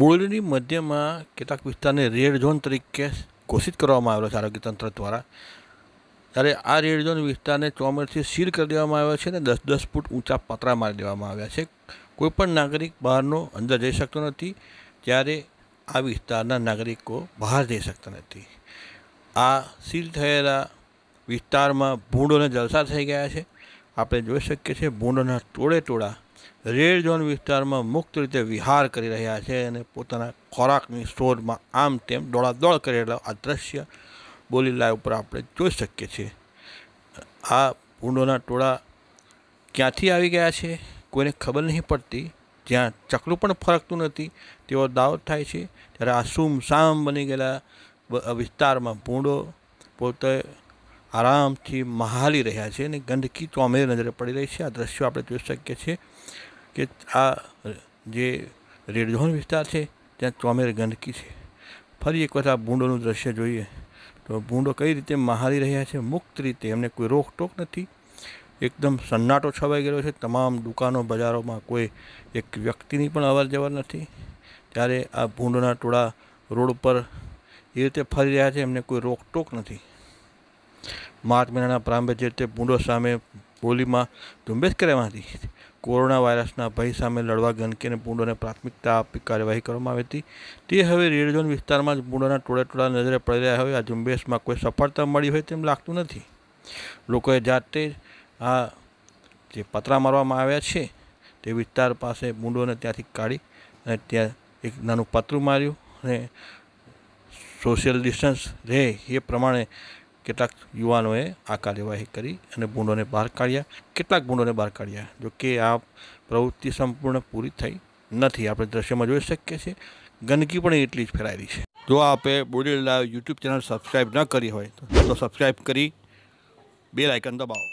બોરડની મધ્યમાં કેટલાક વિસ્તારને રેડ ઝોન તરીકે ઘોષિત કરવામાં આવેલો છે આરોગ્ય તંત્ર દ્વારા ત્યારે આ રેડ ઝોન વિસ્તારને ચોમેરથી સીલ કરી દેવામાં આવ્યો છે અને દસ દસ ફૂટ ઊંચા પતરા મારી દેવામાં આવ્યા છે કોઈપણ નાગરિક બહારનો અંદર જઈ શકતો નથી ત્યારે આ વિસ્તારના નાગરિકો બહાર જઈ શકતા નથી આ સીલ થયેલા વિસ્તારમાં ભૂંડોને જલસા થઈ ગયા છે આપણે જોઈ શકીએ છીએ ભૂંડોના ટોળે ટોળા રેડ ઝોન વિસ્તારમાં મુક્ત રીતે વિહાર કરી રહ્યા છે અને પોતાના ખોરાકની શોધમાં આમ તેમ દોડાદોડ રહેલા આ દ્રશ્ય લાઈવ ઉપર આપણે જોઈ શકીએ છીએ આ ભૂંડોના ટોળા ક્યાંથી આવી ગયા છે કોઈને ખબર નહીં પડતી જ્યાં ચકલું પણ ફરકતું નથી તેવો દાવો થાય છે ત્યારે આ સુમસામ બની ગયેલા વિસ્તારમાં ભૂંડો પોતે આરામથી મહાલી રહ્યા છે અને ગંદકી તો અમે નજરે પડી રહી છે આ દ્રશ્યો આપણે જોઈ શકીએ છીએ કે આ જે રેડઝોન વિસ્તાર છે ત્યાં ચોમેર ગંદકી છે ફરી એક વખત આ ભૂંડોનું દ્રશ્ય જોઈએ તો ભૂંડો કઈ રીતે મહારી રહ્યા છે મુક્ત રીતે એમને કોઈ રોકટોક નથી એકદમ સન્નાટો છવાઈ ગયો છે તમામ દુકાનો બજારોમાં કોઈ એક વ્યક્તિની પણ અવર જવર નથી ત્યારે આ ભૂંડોના ટોળા રોડ ઉપર એ રીતે ફરી રહ્યા છે એમને કોઈ રોકટોક નથી માર્ચ મહિનાના પ્રારંભે જે તે પૂંડો સામે બોલીમાં ઝુંબેશ કરવામાં હતી કોરોના વાયરસના ભય સામે લડવા ગંદકી અને પૂંડોને પ્રાથમિકતા આપી કાર્યવાહી કરવામાં આવી હતી તે હવે રેડ ઝોન વિસ્તારમાં જ પૂંડોના ટોળે ટોળા નજરે પડી રહ્યા હોય આ ઝુંબેશમાં કોઈ સફળતા મળી હોય તેમ લાગતું નથી લોકોએ જાતે આ જે પતરા મારવામાં આવ્યા છે તે વિસ્તાર પાસે મૂંડોને ત્યાંથી કાઢી અને ત્યાં એક નાનું પતરું માર્યું અને સોશિયલ ડિસ્ટન્સ રહે એ પ્રમાણે કેટલાક યુવાનોએ આ કાર્યવાહી કરી અને ભૂંડોને બહાર કાઢ્યા કેટલાક ભૂંડોને બહાર કાઢ્યા જો કે આ પ્રવૃત્તિ સંપૂર્ણ પૂરી થઈ નથી આપણે દ્રશ્યમાં જોઈ શકીએ છીએ ગંદકી પણ એટલી જ ફેલાયેલી છે જો આપે body live YouTube channel subscribe ન કરી હોય તો સબસ્ક્રાઈબ કરી બે લાઇકન દબાવો